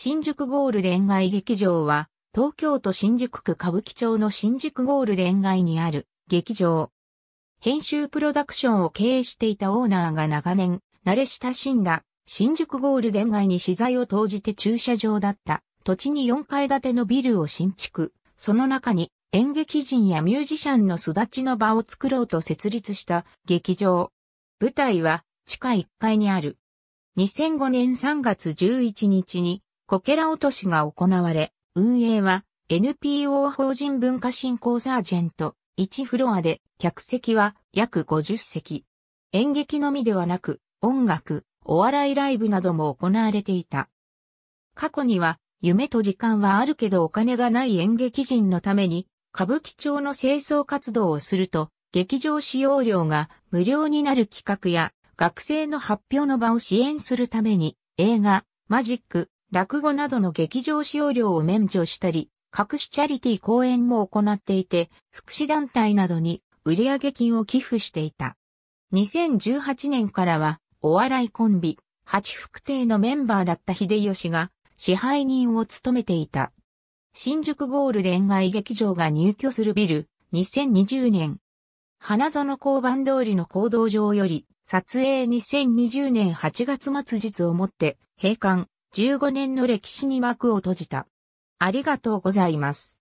新宿ゴールデン街劇場は、東京都新宿区歌舞伎町の新宿ゴールデン街にある劇場。編集プロダクションを経営していたオーナーが長年慣れ親しんだ新宿ゴールデン街に資材を投じて駐車場だった土地に4階建てのビルを新築。その中に演劇人やミュージシャンの育ちの場を作ろうと設立した劇場。舞台は地下1階にある。2005年3月11日にコケラ落としが行われ、運営は NPO 法人文化振興サージェント1フロアで客席は約50席。演劇のみではなく音楽、お笑いライブなども行われていた。過去には夢と時間はあるけどお金がない演劇人のために歌舞伎町の清掃活動をすると劇場使用料が無料になる企画や学生の発表の場を支援するために映画、マジック、落語などの劇場使用料を免除したり、各種チャリティ公演も行っていて、福祉団体などに売上金を寄付していた。2018年からは、お笑いコンビ、八福亭のメンバーだった秀吉が、支配人を務めていた。新宿ゴールデン街劇場が入居するビル、2020年。花園交番通りの行動場より、撮影2020年8月末日をもって、閉館、15年の歴史に幕を閉じた。ありがとうございます。